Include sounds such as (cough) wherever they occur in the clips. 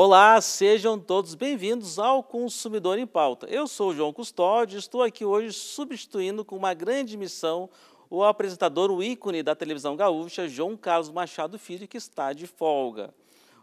Olá, sejam todos bem-vindos ao Consumidor em Pauta. Eu sou o João Custódio e estou aqui hoje substituindo com uma grande missão o apresentador, o ícone da televisão gaúcha, João Carlos Machado Filho, que está de folga.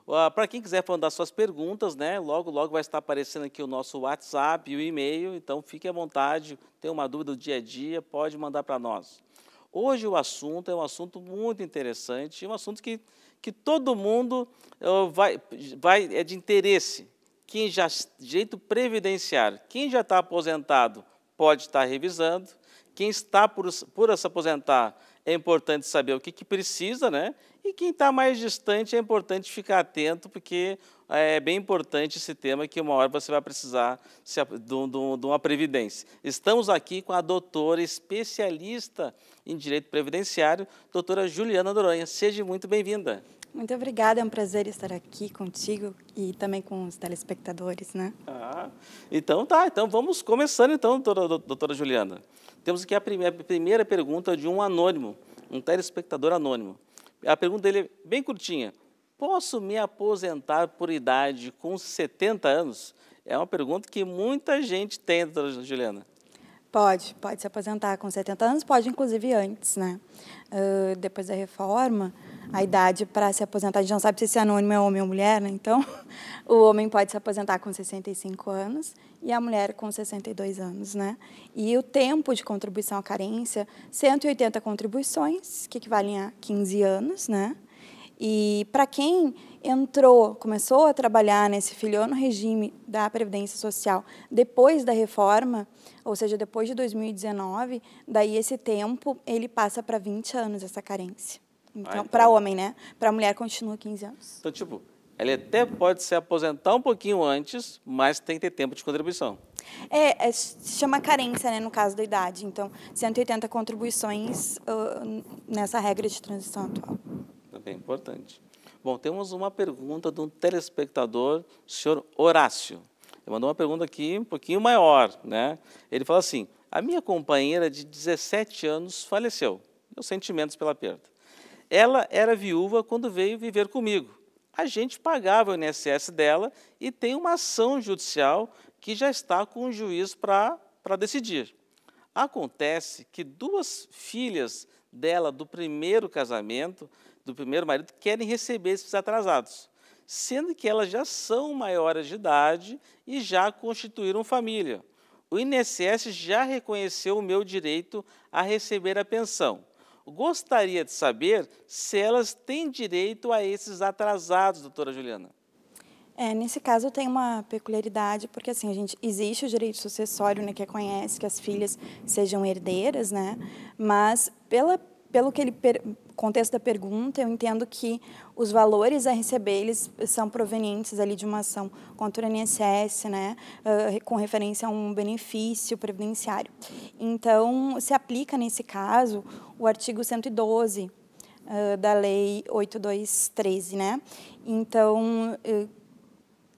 Uh, Para quem quiser mandar suas perguntas, né, logo, logo vai estar aparecendo aqui o nosso WhatsApp e o e-mail, então fique à vontade, tem uma dúvida do dia a dia, pode mandar para nós. Hoje o assunto é um assunto muito interessante, um assunto que que todo mundo eh, vai, vai é de interesse. Quem já jeito previdenciário, quem já está aposentado pode estar revisando. Quem está por, por se aposentar é importante saber o que, que precisa, né? E quem está mais distante é importante ficar atento, porque eh, é bem importante esse tema que uma hora você vai precisar se, de, de uma previdência. Estamos aqui com a doutora especialista em direito previdenciário, doutora Juliana Doronha. Seja muito bem-vinda. Muito obrigada, é um prazer estar aqui contigo e também com os telespectadores, né? Ah, então tá, então vamos começando então, doutora, doutora Juliana. Temos aqui a primeira, a primeira pergunta de um anônimo, um telespectador anônimo. A pergunta dele é bem curtinha. Posso me aposentar por idade com 70 anos? É uma pergunta que muita gente tem, doutora Juliana. Pode, pode se aposentar com 70 anos, pode inclusive antes, né? Uh, depois da reforma, a idade para se aposentar. A gente não sabe se esse anônimo é homem ou mulher, né? Então, (laughs) o homem pode se aposentar com 65 anos e a mulher com 62 anos, né? E o tempo de contribuição à carência, 180 contribuições, que equivalem a 15 anos, né? E para quem entrou, começou a trabalhar, nesse né, se filiou no regime da Previdência Social depois da reforma, ou seja, depois de 2019, daí esse tempo ele passa para 20 anos essa carência. Então, ah, então para homem, né? Para mulher continua 15 anos. Então, tipo, ele até pode se aposentar um pouquinho antes, mas tem que ter tempo de contribuição. É, é se chama carência, né, no caso da idade. Então, 180 contribuições uh, nessa regra de transição atual. É bem importante. Bom, temos uma pergunta de um telespectador, o senhor Horácio. Ele mandou uma pergunta aqui um pouquinho maior, né? Ele fala assim, a minha companheira de 17 anos faleceu. Meus sentimentos pela perda ela era viúva quando veio viver comigo. A gente pagava o INSS dela e tem uma ação judicial que já está com o juiz para decidir. Acontece que duas filhas dela do primeiro casamento, do primeiro marido, querem receber esses atrasados, sendo que elas já são maiores de idade e já constituíram família. O INSS já reconheceu o meu direito a receber a pensão Gostaria de saber se elas têm direito a esses atrasados, doutora Juliana. É, nesse caso tem uma peculiaridade, porque assim, a gente existe o direito sucessório, né, que reconhece é que as filhas sejam herdeiras, né? Mas pela pelo que ele contexto da pergunta, eu entendo que os valores a receber eles são provenientes ali de uma ação contra o INSS, né, uh, com referência a um benefício previdenciário. Então, se aplica nesse caso o artigo 112 uh, ah, da Lei 8213, né? Então, uh,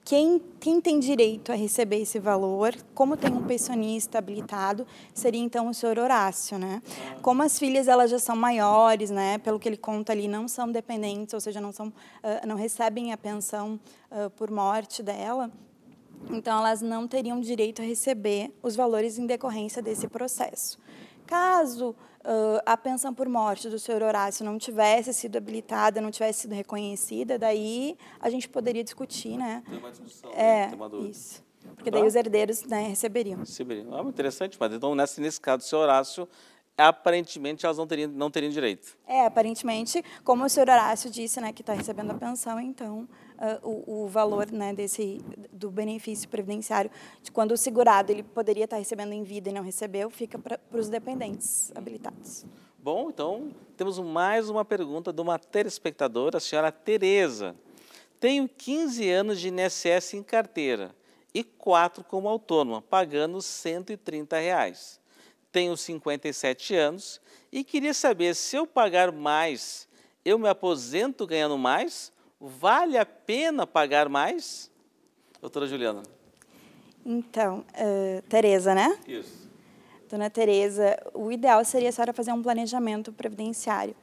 quem, quem, tem direito a receber esse valor, como tem um pensionista habilitado, seria então o senhor Horácio, né? Como as filhas elas já são maiores, né? Pelo que ele conta ali, não são dependentes, ou seja, não são, uh, não recebem a pensão uh, por morte dela. Então elas não teriam direito a receber os valores em decorrência desse processo. Caso uh, a pensão por morte do senhor Horácio não tivesse sido habilitada, não tivesse sido reconhecida, daí a gente poderia discutir, né? Tem uma discussão, é, né? tem uma dúvida. Isso. Porque tá. daí os herdeiros né, receberiam. Receberiam. Ah, interessante, mas então, nesse, nesse caso, o senhor Horácio aparentemente elas não teriam, não teriam direito. É, aparentemente, como o senhor Horácio disse, né, que está recebendo a pensão, então uh, o, o, valor né, desse, do benefício previdenciário, de quando o segurado ele poderia estar tá recebendo em vida e não recebeu, fica para os dependentes habilitados. Bom, então temos mais uma pergunta de uma telespectadora, a senhora Tereza. Tenho 15 anos de INSS em carteira e 4 como autônoma, pagando R$ 130. Reais tenho 57 anos e queria saber se eu pagar mais, eu me aposento ganhando mais? Vale a pena pagar mais? Doutora Juliana. Então, uh, Tereza, né? Isso. Dona Tereza, o ideal seria a senhora fazer um planejamento previdenciário.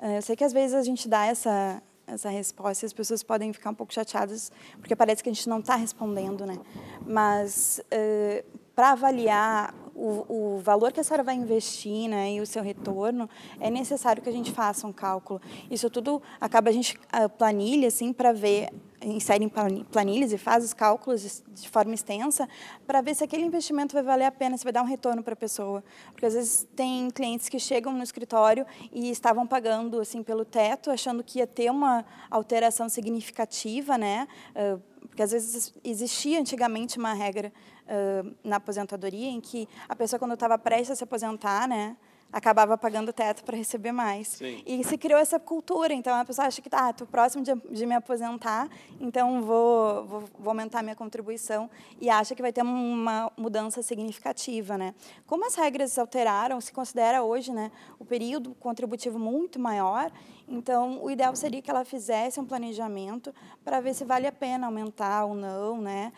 Uh, eu sei que às vezes a gente dá essa, essa resposta e as pessoas podem ficar um pouco chateadas, porque parece que a gente não está respondendo, né? Mas uh, eh, para avaliar o, o valor que a senhora vai investir né, e o seu retorno, é necessário que a gente faça um cálculo. Isso tudo acaba a gente a ah, planilha assim para ver insere em planilhas e faz os cálculos de forma extensa para ver se aquele investimento vai valer a pena, se vai dar um retorno para a pessoa. Porque às vezes tem clientes que chegam no escritório e estavam pagando assim pelo teto, achando que ia ter uma alteração significativa, né? Uh, porque às vezes existia antigamente uma regra uh, na aposentadoria em que a pessoa, quando estava prestes a se aposentar, né, acabava pagando o teto para receber mais. Sim. E se criou essa cultura, então a pessoa acha que ah, tô próximo de, de, me aposentar, então vou, vou, vou aumentar minha contribuição e acha que vai ter uma mudança significativa, né? Como as regras se alteraram, se considera hoje, né, o período contributivo muito maior, então o ideal seria que ela fizesse um planejamento para ver se vale a pena aumentar ou não, né,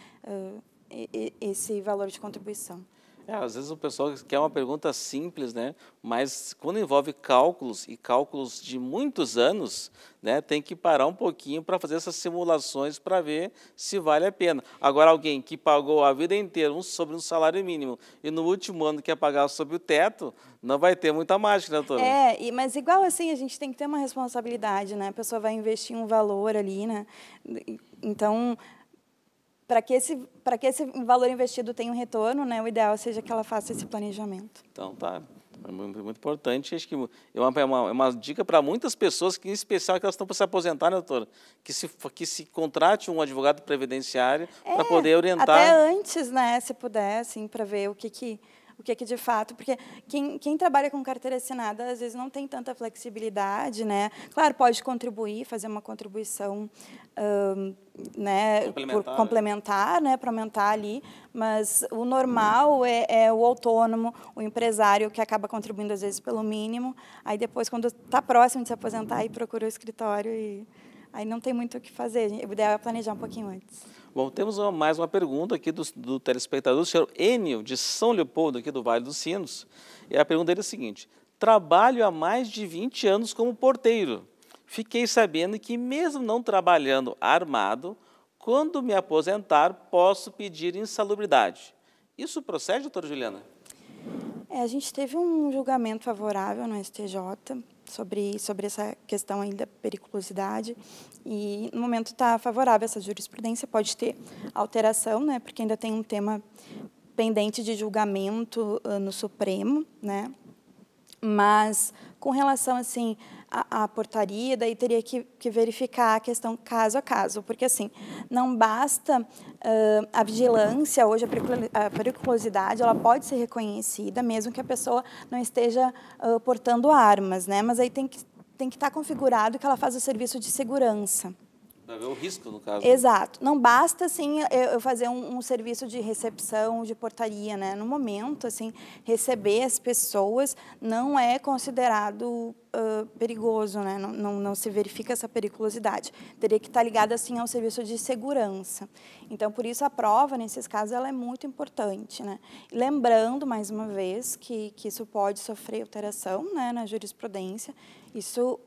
esse valor de contribuição. É, às vezes o pessoal quer uma pergunta simples, né? Mas quando envolve cálculos e cálculos de muitos anos, né, tem que parar um pouquinho para fazer essas simulações para ver se vale a pena. Agora, alguém que pagou a vida inteira um, sobre um salário mínimo e no último ano quer pagar sobre o teto, não vai ter muita mágica, né, Tony? É, e, mas igual assim, a gente tem que ter uma responsabilidade, né? A pessoa vai investir um valor ali, né? Então, para que esse para que esse valor investido tenha um retorno, né, o ideal seja que ela faça esse planejamento. Então tá, é muito, é muito importante. Acho que é uma, é uma, é uma dica para muitas pessoas, que em especial que elas estão para se aposentar, né, doutora? Que se, que se contrate um advogado previdenciário é, para poder orientar. Até antes, né, se puder, assim, para ver o que, que o que é que de fato, porque quem, quem trabalha com carteira assinada às vezes não tem tanta flexibilidade, né? Claro, pode contribuir, fazer uma contribuição um, né, complementar, por, complementar né, para né, aumentar ali, mas o normal é, é, o autônomo, o empresário que acaba contribuindo às vezes pelo mínimo, aí depois quando está próximo de se aposentar, aí procura o escritório e aí não tem muito o que fazer. O ideal é planejar um pouquinho antes. Bom, temos uma, mais uma pergunta aqui do, do telespectador, o senhor Enio, de São Leopoldo, aqui do Vale dos Sinos. E a pergunta dele é a seguinte: trabalho há mais de 20 anos como porteiro. Fiquei sabendo que, mesmo não trabalhando armado, quando me aposentar, posso pedir insalubridade. Isso procede, doutora Juliana? É, a gente teve um julgamento favorável no STJ sobre, sobre essa questão aí da periculosidade. E, no momento, está favorável essa jurisprudência. Pode ter alteração, né, porque ainda tem um tema pendente de julgamento uh, no Supremo, né? Mas, com relação, assim, a, a portaria, daí teria que, que, verificar a questão caso a caso, porque assim, não basta uh, a vigilância, hoje a periculosidade, ela pode ser reconhecida, mesmo que a pessoa não esteja uh, portando armas, né? mas aí tem que, tem que estar tá configurado que ela faz o serviço de segurança o risco, no caso. Exato. Não basta, assim, eu fazer um, um, serviço de recepção, de portaria, né? No momento, assim, receber as pessoas não é considerado uh, perigoso, né? Não, não, não, se verifica essa periculosidade. Teria que estar ligado, assim, ao serviço de segurança. Então, por isso, a prova, nesses casos, ela é muito importante, né? Lembrando, mais uma vez, que, que isso pode sofrer alteração né, na jurisprudência. Isso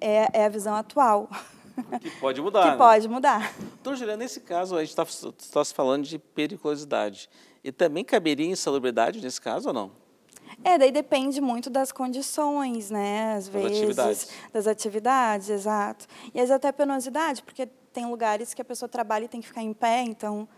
é, é a visão atual. (laughs) (laughs) Que pode mudar. que né? pode mudar. Doutor então, Juliana, nesse caso, a gente está tá se falando de periculosidade. E também caberia insalubridade nesse caso ou não? É, daí depende muito das condições, né? Às das vezes. Atividades. Das atividades, exato. E às até penosidade, porque tem lugares que a pessoa trabalha e tem que ficar em pé, então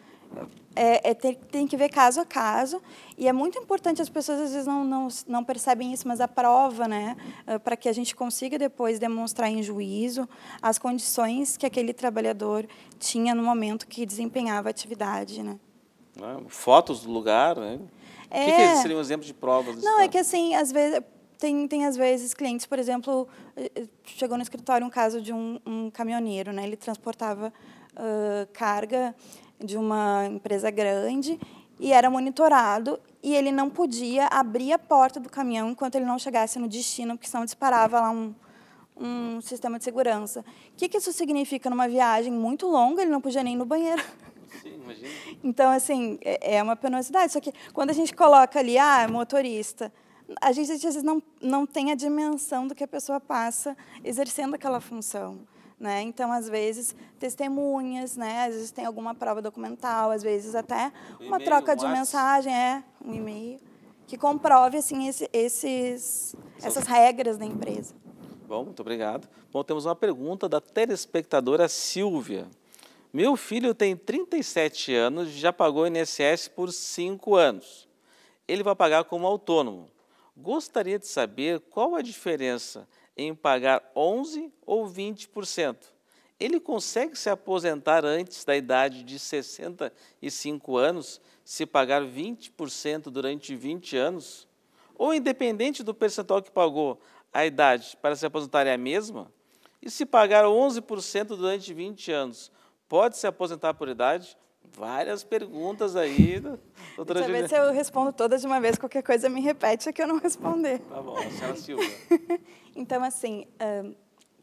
é, é, tem, tem, que ver caso a caso e é muito importante as pessoas às vezes não, não, não percebem isso mas a prova né ah, para que a gente consiga depois demonstrar em juízo as condições que aquele trabalhador tinha no momento que desempenhava a atividade né, né fotos do lugar né é... que, que é. seria um exemplo de provas não é que assim às vezes tem, tem às vezes clientes, por exemplo, eh, eh, chegou no escritório um caso de um, um caminhoneiro, né? Ele transportava uh, carga de uma empresa grande e era monitorado e ele não podia abrir a porta do caminhão enquanto ele não chegasse no destino, porque senão disparava lá um, um sistema de segurança. O que, que isso significa numa viagem muito longa? Ele não podia nem ir no banheiro. Sim, imagina. Então, assim, é, é uma penosidade. Só que quando a gente coloca ali, ah, motorista, a gente às vezes não, não tem a dimensão do que a pessoa passa exercendo aquela função. Né? Então, às vezes, testemunhas, né? às vezes tem alguma prova documental, às vezes até uma troca de mensagem, é, um e-mail, que comprove assim, esse, esses, essas regras da empresa. Bom, muito obrigado. Bom, temos uma pergunta da telespectadora Silvia. Meu filho tem 37 anos e já pagou o INSS por 5 anos. Ele vai pagar como autônomo. Gostaria de saber qual a diferença em pagar 11 ou 20%. Ele consegue se aposentar antes da idade de 65 anos se pagar 20% durante 20 anos? Ou independente do percentual que pagou, a idade para se aposentar é a mesma? E se pagar 11% durante 20 anos, pode se aposentar por idade? várias perguntas aí. (laughs) Doutora Deixa eu ver se eu respondo todas de uma vez, qualquer coisa me repete é que eu não responder. Tá bom, senhora (laughs) Silva. então, assim,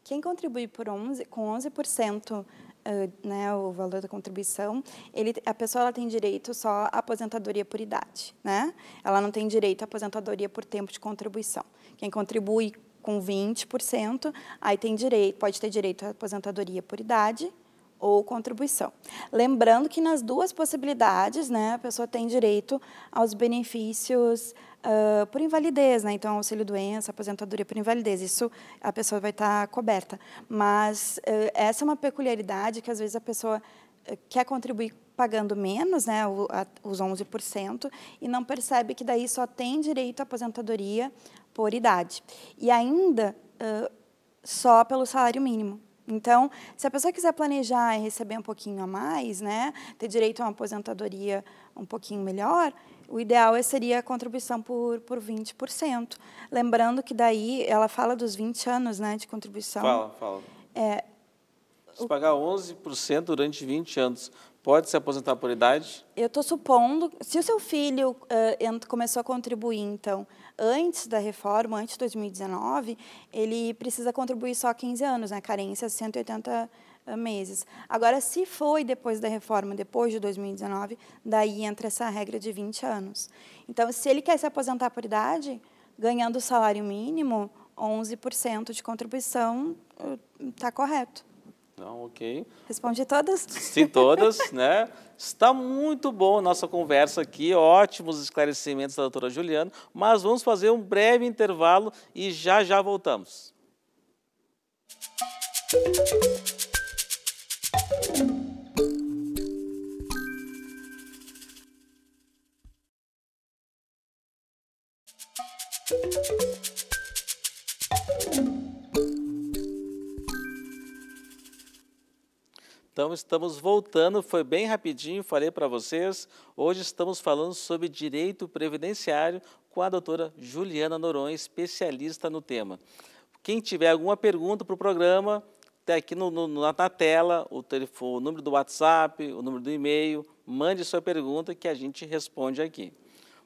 quem contribui por 11, com 11%, ah, né, o valor da contribuição, ele, a pessoa ela tem direito só à aposentadoria por idade, né? Ela não tem direito à aposentadoria por tempo de contribuição. Quem contribui com 20%, aí tem direito, pode ter direito à aposentadoria por idade, ou contribuição. Lembrando que nas duas possibilidades, né, a pessoa tem direito aos benefícios uh, por invalidez, né? Então, auxílio doença, aposentadoria por invalidez, isso a pessoa vai estar tá coberta. Mas uh, essa é uma peculiaridade que às vezes a pessoa eh, quer contribuir pagando menos, né, os 11%, e não percebe que daí só tem direito à aposentadoria por idade. E ainda ah, só pelo salário mínimo. Então, se a pessoa quiser planejar e receber um pouquinho a mais, né, ter direito a uma aposentadoria um pouquinho melhor, o ideal é seria a contribuição por, por 20%. Lembrando que daí ela fala dos 20 anos né, de contribuição. Fala, fala. É, se pagar 11% durante 20 anos, pode se aposentar por idade? Eu estou supondo, se o seu filho uh, começou a contribuir, então, antes da reforma, antes de 2019, ele precisa contribuir só 15 anos, né? Carência 180 eh, meses. Agora, se foi depois da reforma, depois de 2019, daí entra essa regra de 20 anos. Então, se ele quer se aposentar por idade, ganhando o salário mínimo, 11% de contribuição está eh, correto. Não, ok. Respondi todas? Sim, todas, (laughs) né? Está muito bom a nossa conversa aqui, ótimos esclarecimentos da doutora Juliana, mas vamos fazer um breve intervalo e já já voltamos. Música Então, estamos voltando, foi bem rapidinho, falei para vocês. Hoje estamos falando sobre direito previdenciário com a doutora Juliana Noronha, especialista no tema. Quem tiver alguma pergunta para o programa, está aqui no, no, na tela o, telefone, o número do WhatsApp, o número do e-mail, mande sua pergunta que a gente responde aqui.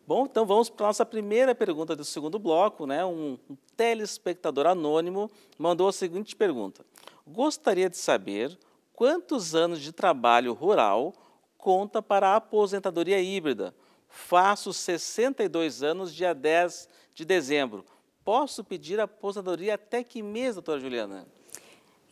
Bom, então vamos para a nossa primeira pergunta do segundo bloco. Né? Um, um telespectador anônimo mandou a seguinte pergunta. Gostaria de saber Quantos anos de trabalho rural conta para a aposentadoria híbrida? Faço 62 anos, dia 10 de dezembro. Posso pedir aposentadoria até que mês, doutora Juliana?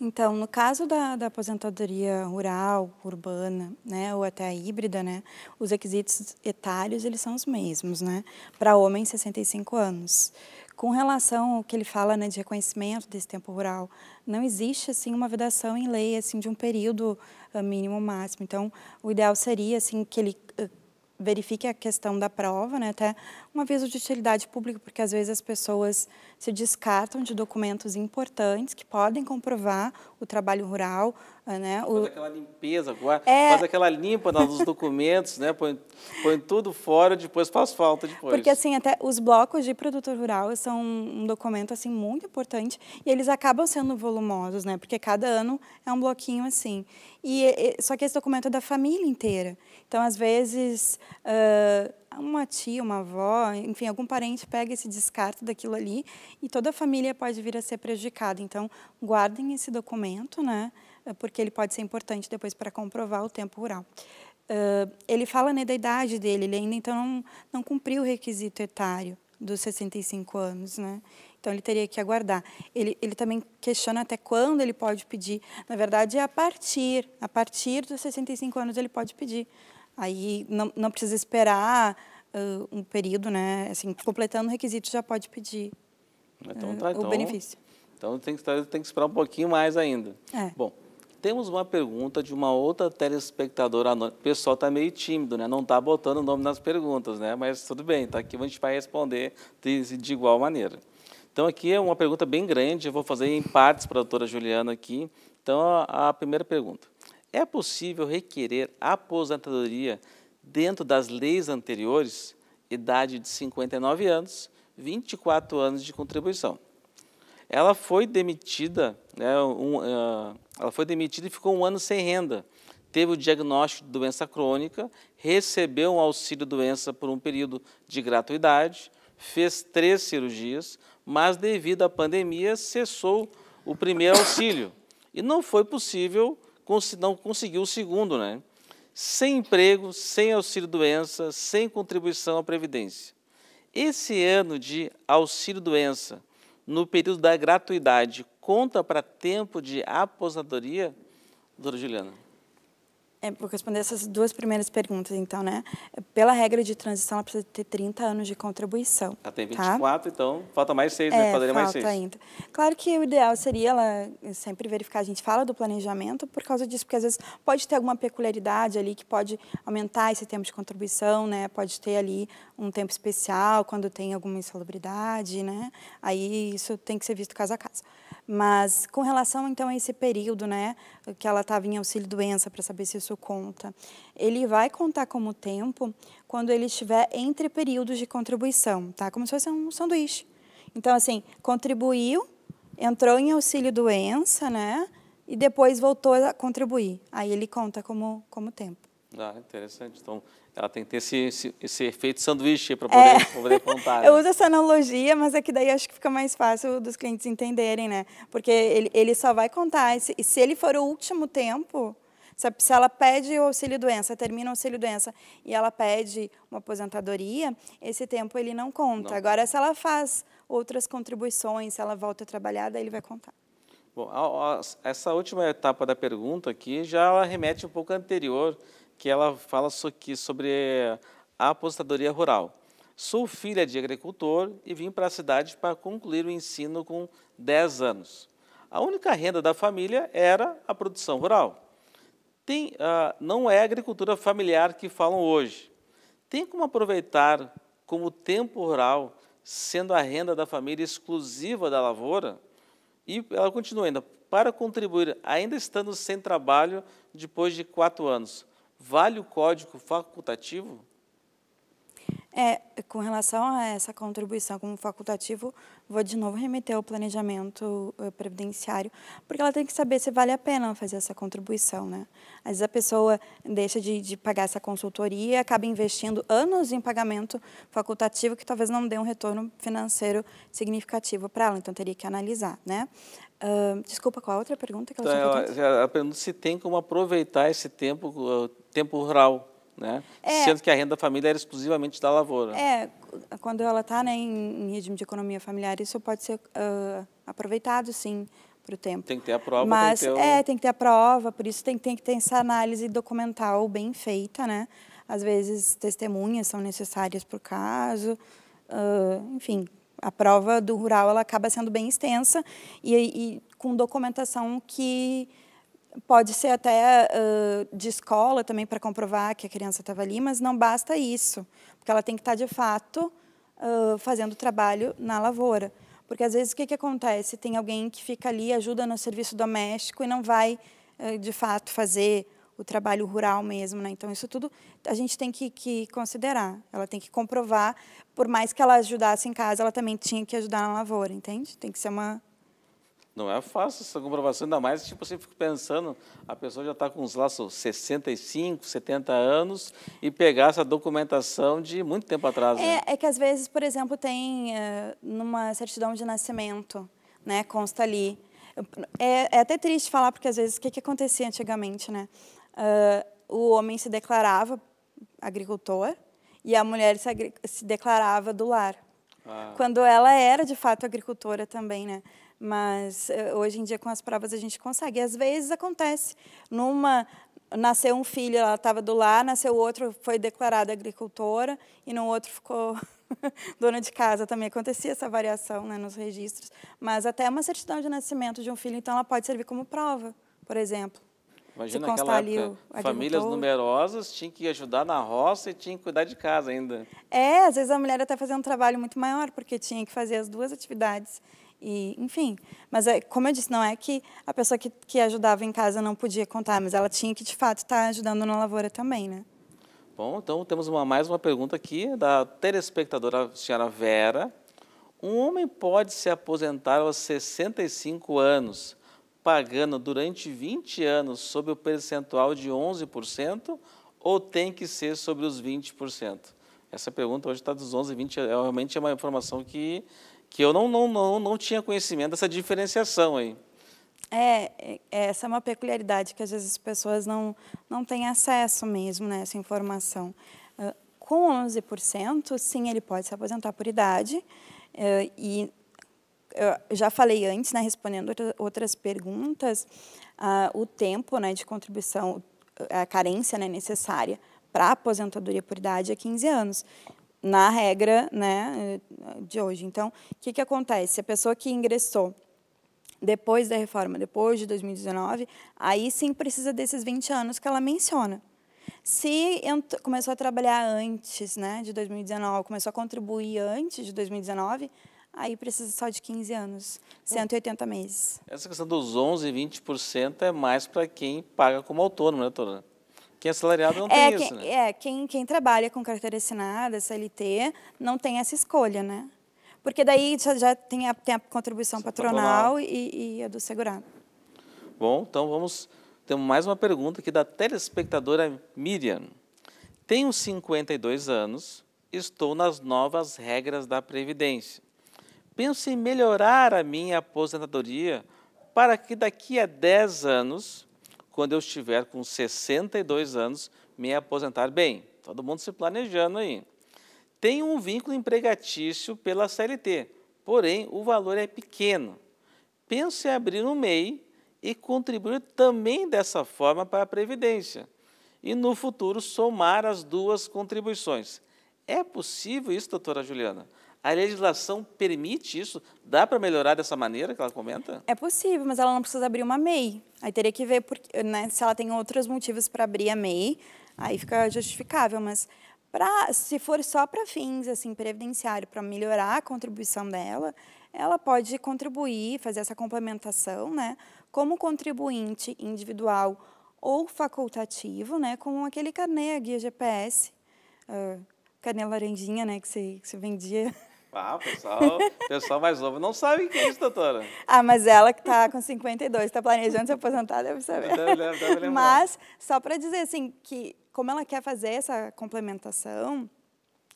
Então, no caso da, da, aposentadoria rural, urbana, né, ou até a híbrida, né, os requisitos etários eles são os mesmos, né, para homem 65 anos. Com relação ao que ele fala né, de reconhecimento desse tempo rural, não existe assim uma vedação em lei assim de um período ah, mínimo ou máximo. Então, o ideal seria assim que ele ah, verifique a questão da prova, né? Até um aviso de utilidade pública, porque às vezes as pessoas se descartam de documentos importantes que podem comprovar o trabalho rural, eh, né? O... Faz aquela limpeza, é... faz aquela limpa dos documentos, né? Põe, põe, tudo fora, depois faz falta depois. Porque assim, até os blocos de produtor rural são um documento assim muito importante e eles acabam sendo volumosos, né? Porque cada ano é um bloquinho assim. E, e só que esse documento é da família inteira. Então, às vezes, uh, uma tia, uma avó, enfim, algum parente pega esse descarte daquilo ali e toda a família pode vir a ser prejudicada. Então, guardem esse documento, né? Eh, porque ele pode ser importante depois para comprovar o tempo rural. Uh, ele fala né, da idade dele, ele ainda então não, não cumpriu o requisito etário dos 65 anos, né? Então ele teria que aguardar. Ele, ele também questiona até quando ele pode pedir. Na verdade, é a partir, a partir dos 65 anos ele pode pedir Aí não, não precisa esperar uh, um período, né? Assim, completando o requisito já pode pedir então, ah, tá, então, o benefício. Então tem que, tem que esperar um pouquinho mais ainda. É. Bom, temos uma pergunta de uma outra telespectadora O pessoal está meio tímido, né? Não está botando o nome nas perguntas, né? Mas tudo bem, está aqui, a gente vai responder de, de igual maneira. Então, aqui é uma pergunta bem grande, eu vou fazer em partes para a doutora Juliana aqui. Então, a, a primeira pergunta. É possível requerer aposentadoria dentro das leis anteriores, idade de 59 anos, 24 anos de contribuição. Ela foi demitida, né, um, uh, ela foi demitida e ficou um ano sem renda. Teve o diagnóstico de doença crônica, recebeu um auxílio-doença por um período de gratuidade, fez três cirurgias, mas devido à pandemia cessou o primeiro auxílio. E não foi possível não conseguiu o segundo, né? Sem emprego, sem auxílio-doença, sem contribuição à Previdência. Esse ano de auxílio-doença, no período da gratuidade, conta para tempo de aposentadoria, doutora Juliana? É, vou responder essas duas primeiras perguntas, então, né? Pela regra de transição, ela precisa ter 30 anos de contribuição. Ela tem 24, tá? então falta mais 6, né? é, né? Faltaria falta mais 6. ainda. Claro que o ideal seria ela sempre verificar, a gente fala do planejamento por causa disso, porque às vezes pode ter alguma peculiaridade ali que pode aumentar esse tempo de contribuição, né? Pode ter ali um tempo especial, quando tem alguma insalubridade, né? Aí isso tem que ser visto caso a caso. Mas com relação então a esse período, né, que ela estava em auxílio doença para saber se isso conta, ele vai contar como tempo quando ele estiver entre períodos de contribuição, tá? Como se fosse um sanduíche. Então assim, contribuiu, entrou em auxílio doença, né? E depois voltou a contribuir. Aí ele conta como como tempo. Ah, interessante. Então, ela tem que ter esse, esse, esse efeito sanduíche para poder, é. poder contar. (laughs) Né? Eu uso essa analogia, mas é que daí acho que fica mais fácil dos clientes entenderem, né? Porque ele, ele só vai contar, e se, e se ele for o último tempo, se ela pede o auxílio-doença, termina o auxílio-doença e ela pede uma aposentadoria, esse tempo ele não conta. Não. Agora, se ela faz outras contribuições, se ela volta a trabalhar, daí ele vai contar. Bom, essa última etapa da pergunta aqui já remete um pouco à anterior, que ela fala sobre a aposentadoria rural. Sou filha de agricultor e vim para a cidade para concluir o ensino com 10 anos. A única renda da família era a produção rural. Tem, ah, não é a agricultura familiar que falam hoje. Tem como aproveitar como tempo rural, sendo a renda da família exclusiva da lavoura? E ela continua ainda, para contribuir, ainda estando sem trabalho depois de quatro anos Vale o código facultativo? É, com relação a essa contribuição como facultativo, vou de novo remeter ao planejamento eh, previdenciário, porque ela tem que saber se vale a pena fazer essa contribuição, né? Às vezes a pessoa deixa de, de pagar essa consultoria, acaba investindo anos em pagamento facultativo que talvez não dê um retorno financeiro significativo para ela, então teria que analisar, né? Uh, desculpa, qual a outra pergunta que ela então, tinha ela pergunta se tem como aproveitar esse tempo, tempo rural, né? É, Sendo que a renda da família era é exclusivamente da lavoura. É, quando ela está né, em, em, regime de economia familiar, isso pode ser uh, aproveitado, sim, para o tempo. Tem que ter a prova. Mas, tem que ter o... é, tem que ter a prova, por isso tem, tem que ter essa análise documental bem feita, né? Às vezes, testemunhas são necessárias para o caso, uh, enfim, a prova do rural ela acaba sendo bem extensa e, e com documentação que pode ser até uh, de escola também para comprovar que a criança estava ali, mas não basta isso, porque ela tem que estar tá de fato uh, fazendo trabalho na lavoura. Porque às vezes o que, que acontece? Tem alguém que fica ali, ajuda no serviço doméstico e não vai uh, de fato fazer o trabalho rural mesmo, né? Então, isso tudo a gente tem que, que, considerar. Ela tem que comprovar, por mais que ela ajudasse em casa, ela também tinha que ajudar na lavoura, entende? Tem que ser uma... Não é fácil essa comprovação, ainda mais, tipo, você fica pensando, a pessoa já está com, uns laços 65, 70 anos, e pegar essa documentação de muito tempo atrás. Né? É, né? é que, às vezes, por exemplo, tem eh, numa certidão de nascimento, né, consta ali, é, é, até triste falar, porque às vezes o que, que acontecia antigamente, né? uh, o homem se declarava agricultor e a mulher se, se declarava do lar. Ah. Quando ela era, de fato, agricultora também, né? Mas uh, hoje em dia, com as provas, a gente consegue. Às vezes acontece. Numa, nasceu um filho, ela estava do lar, nasceu outro, foi declarada agricultora, e no outro ficou (laughs) dona de casa. Também acontecia essa variação né, nos registros. Mas até uma certidão de nascimento de um filho, então, ela pode servir como prova, por exemplo. Imagina se constar ali o Famílias numerosas tinham que ajudar na roça e tinham que cuidar de casa ainda. É, às vezes a mulher até fazia um trabalho muito maior, porque tinha que fazer as duas atividades. E, enfim, mas é, como eu disse, não é que a pessoa que, que ajudava em casa não podia contar, mas ela tinha que, de fato, estar tá ajudando na lavoura também, né? Bom, então temos uma, mais uma pergunta aqui da telespectadora senhora Vera. Um homem pode se aposentar aos 65 anos, pagando durante 20 anos sob o percentual de 11% ou tem que ser sobre os 20%? Essa pergunta hoje está dos 11 e 20, realmente é uma informação que, que eu não, não, não, não tinha conhecimento dessa diferenciação aí. É, é, essa é uma peculiaridade que às vezes as pessoas não, não têm acesso mesmo né, essa informação. Ah, com 11%, sim, ele pode se aposentar por idade, eh, e eu já falei antes, né, respondendo outras perguntas, uh, o tempo né, de contribuição, a carência né, necessária para a aposentadoria por idade é 15 anos, na regra né, de hoje. Então, o que, que acontece? A pessoa que ingressou depois da reforma, depois de 2019, aí sim precisa desses 20 anos que ela menciona. Se começou a trabalhar antes né, de 2019, começou a contribuir antes de 2019, aí precisa só de 15 anos, 180 meses. Essa questão dos 11 e 20% é mais para quem paga como autônomo, né, doutora? Quem é assalariado não é, tem quem, isso, né? É, quem, quem trabalha com carteira assinada, CLT, não tem essa escolha, né? Porque daí já, já tem, a, tem a contribuição patronal, patronal, E, e a do segurado. Bom, então vamos... Temos mais uma pergunta aqui da telespectadora Miriam. Tenho 52 anos, estou nas novas regras da Previdência penso em melhorar a minha aposentadoria para que daqui a 10 anos, quando eu estiver com 62 anos, me aposentar bem. Todo mundo se planejando aí. Tem um vínculo empregatício pela CLT, porém o valor é pequeno. Penso em abrir um MEI e contribuir também dessa forma para a Previdência e no futuro somar as duas contribuições. É possível isso, doutora Juliana? A legislação permite isso? Dá para melhorar dessa maneira que ela comenta? É possível, mas ela não precisa abrir uma MEI. Aí teria que ver né, se ela tem outros motivos para abrir a MEI, aí fica justificável, mas pra, se for só para fins assim previdenciário, para melhorar a contribuição dela, ela pode contribuir, fazer essa complementação, né, como contribuinte individual ou facultativo, né, com aquele carnê, a guia GPS, uh, ah, carnê laranjinha, né, que você que vendia ah, o pessoal, pessoal mais novo não sabe o que é isso, doutora. Ah, mas ela que está com 52, está planejando se aposentar, deve saber. Deve, deve, deve mas, só para dizer assim, que como ela quer fazer essa complementação,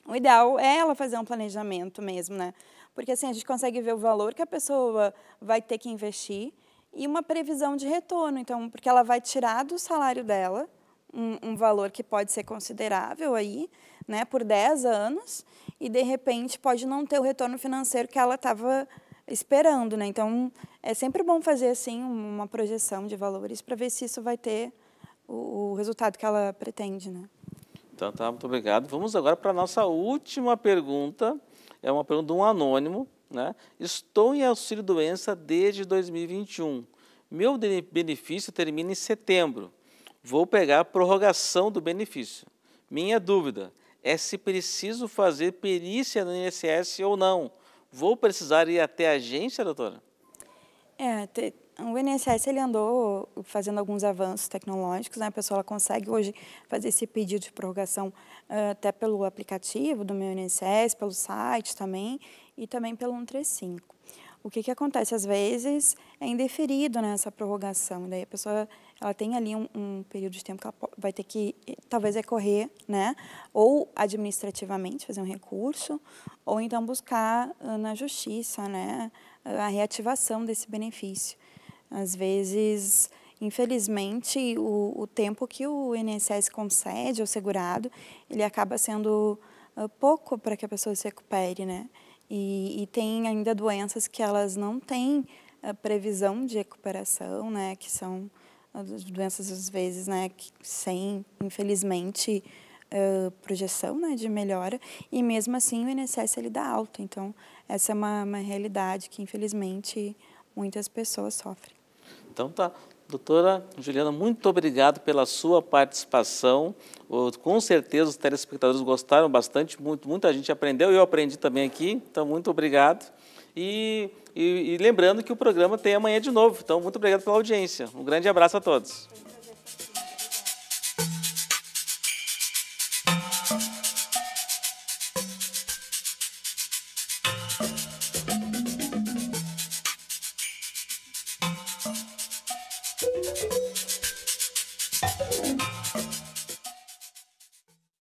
o ideal é ela fazer um planejamento mesmo, né? Porque assim, a gente consegue ver o valor que a pessoa vai ter que investir e uma previsão de retorno. Então, porque ela vai tirar do salário dela um, um valor que pode ser considerável aí, né, por 10 anos, e de repente pode não ter o retorno financeiro que ela estava esperando, né? Então é sempre bom fazer assim uma projeção de valores para ver se isso vai ter o, o resultado que ela pretende, né? Então tá, muito obrigado. Vamos agora para a nossa última pergunta. É uma pergunta de um anônimo, né? Estou em auxílio doença desde 2021. Meu benefício termina em setembro. Vou pegar a prorrogação do benefício. Minha dúvida: é se preciso fazer perícia no INSS ou não. Vou precisar ir até a agência, doutora? É, te, o INSS ele andou fazendo alguns avanços tecnológicos, né? a pessoa ela consegue hoje fazer esse pedido de prorrogação uh, até pelo aplicativo do meu INSS, pelo site também e também pelo 135. O que, que acontece às vezes é indeferido nessa né, prorrogação, daí a pessoa ela tem ali um, um período de tempo que ela vai ter que, eh, talvez, recorrer, é né? Ou administrativamente fazer um recurso, ou então buscar ah, na justiça, né? A reativação desse benefício. Às vezes, infelizmente, o, o tempo que o INSS concede ao segurado, ele acaba sendo ah, pouco para que a pessoa se recupere, né? E, e, tem ainda doenças que elas não têm ah, previsão de recuperação, né? Que são as doenças às vezes, né, sem, infelizmente, uh, projeção, né, de melhora, e mesmo assim o INSS ele dá alta, então essa é uma, uma realidade que infelizmente muitas pessoas sofrem. Então tá, Doutora Juliana, muito obrigado pela sua participação. Com certeza os telespectadores gostaram bastante, muito, muita gente aprendeu, eu aprendi também aqui, então muito obrigado. E, e, e lembrando que o programa tem amanhã de novo. Então, muito obrigado pela audiência. Um grande abraço a todos.